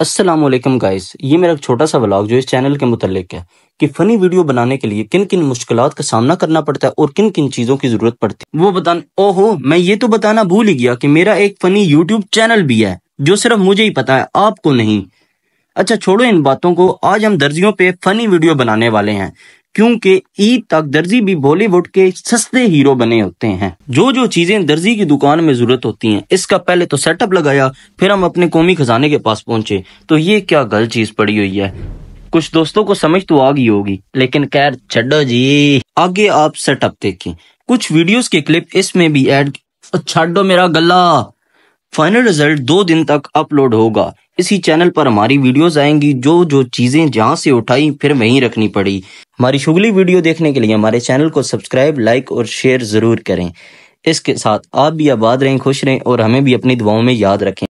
Aslam guys ये मेरा एक छोटा सा व्लॉग जो इस चैनल के मुतालिक है कि फनी वीडियो बनाने के लिए किन किन मुश्किल का सामना करना पड़ता है और किन किन चीजों की जरूरत पड़ती है वो बताना ओहो मैं ये तो बताना भूल ही गया कि मेरा एक फनी यूट्यूब चैनल भी है जो सिर्फ मुझे ही पता है आपको नहीं अच्छा छोड़ो इन बातों को आज हम दर्जियों पे फनी वीडियो बनाने वाले हैं क्योंकि ईद तक दर्जी भी बॉलीवुड के सस्ते हीरो बने होते हैं जो जो चीजें दर्जी की दुकान में जरूरत होती हैं इसका पहले तो सेटअप लगाया फिर हम अपने कौमी खजाने के पास पहुंचे तो ये क्या गल चीज पड़ी हुई है कुछ दोस्तों को समझ तो आ गई होगी लेकिन खैर छो जी आगे आप सेटअप देखें कुछ वीडियोस के क्लिप इसमें भी ऐड छो मेरा गला फाइनल रिजल्ट दो दिन तक अपलोड होगा इसी चैनल पर हमारी वीडियोस आएंगी जो जो चीजें जहां से उठाई फिर वहीं रखनी पड़ी हमारी शुगली वीडियो देखने के लिए हमारे चैनल को सब्सक्राइब लाइक और शेयर ज़रूर करें इसके साथ आप भी आबाद रहें खुश रहें और हमें भी अपनी दुआओं में याद रखें